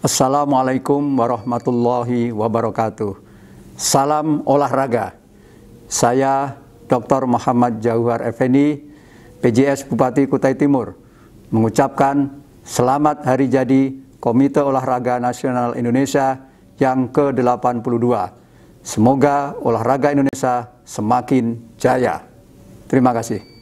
Assalamualaikum warahmatullahi wabarakatuh. Salam olahraga. Saya Dr. Muhammad Jauhar Effendi, PJS Bupati Kutai Timur, mengucapkan selamat hari jadi Komite Olahraga Nasional Indonesia yang ke-82. Semoga olahraga Indonesia semakin jaya. Terima kasih.